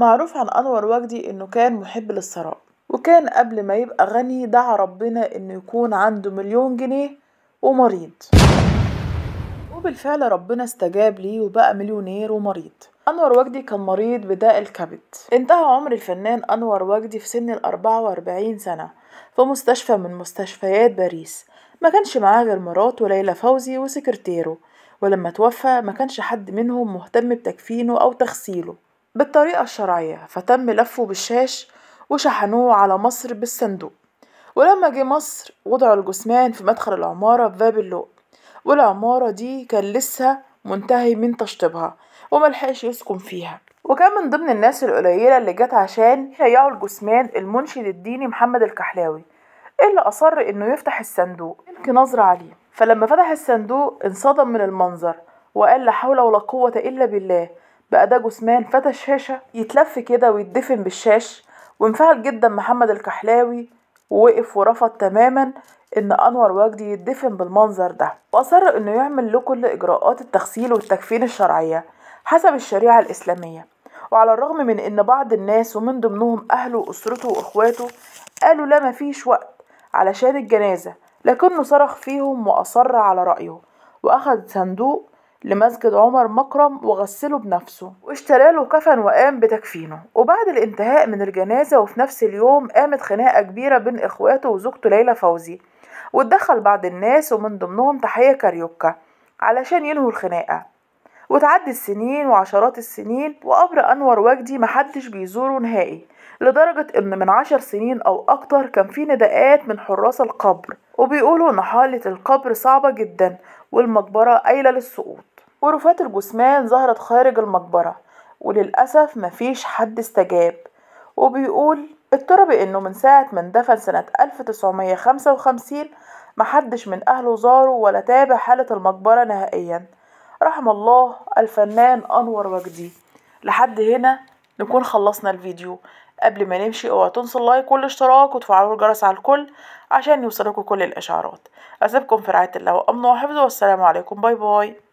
معروف عن أنور وجدي إنه كان محب للثراء وكان قبل ما يبقى غني دعا ربنا إنه يكون عنده مليون جنيه ومريض وبالفعل ربنا استجاب ليه وبقى مليونير ومريض أنور وجدي كان مريض بداء الكبد انتهى عمر الفنان أنور وجدي في سن الأربعة وأربعين سنة في مستشفى من مستشفيات باريس ما كانش معاه غير مراته وليلى فوزي وسكرتيره ولما توفى ما كانش حد منهم مهتم بتكفينه أو تغسيله بالطريقة الشرعية فتم لفه بالشاش وشحنوه على مصر بالصندوق ولما جه مصر وضعوا الجثمان في مدخل العمارة في باب اللوق والعمارة دي كان لسه منتهي من تشطيبها وملحقش يسكن فيها وكان من ضمن الناس القليلة اللي جت عشان يهيئوا الجثمان المنشد الديني محمد الكحلاوي اللي أصر إنه يفتح الصندوق يلقي نظرة عليه فلما فتح الصندوق انصدم من المنظر وقال لا حول ولا قوة إلا بالله بقى ده جثمان فتى الشاشة يتلف كده ويتدفن بالشاش وانفعل جدا محمد الكحلاوي ووقف ورفض تماما ان انور وجدي يتدفن بالمنظر ده واصر انه يعمل له كل اجراءات التغسيل والتكفين الشرعية حسب الشريعة الاسلامية وعلى الرغم من ان بعض الناس ومن ضمنهم اهله واسرته واخواته قالوا لا مفيش وقت علشان الجنازة لكنه صرخ فيهم واصر على رأيه واخد صندوق لمسجد عمر مكرم وغسله بنفسه واشترى له كفن وقام بتكفينه وبعد الانتهاء من الجنازة وفي نفس اليوم قامت خناقة كبيرة بين إخواته وزوجته ليلى فوزي واتدخل بعض الناس ومن ضمنهم تحية كاريوكا علشان ينهوا الخناقة وتعدي السنين وعشرات السنين وقبر أنور وجدي محدش بيزوره نهائي لدرجة إن من عشر سنين أو أكتر كان في نداءات من حراس القبر وبيقولوا إن حالة القبر صعبة جدا والمقبرة قايلة للسقوط ورفات الجثمان ظهرت خارج المقبرة وللأسف مفيش حد استجاب وبيقول اضطرب انه من ساعة ما اندفن سنة 1955 محدش من أهله زاره ولا تابع حالة المقبرة نهائيا رحم الله الفنان أنور وجدي لحد هنا نكون خلصنا الفيديو قبل ما نمشي اوعوا تنسوا اللايك والاشتراك وتفعلوا الجرس على الكل عشان يوصلكوا كل الاشعارات اسيبكم في رعايه الله وامن وحفظه والسلام عليكم باي باي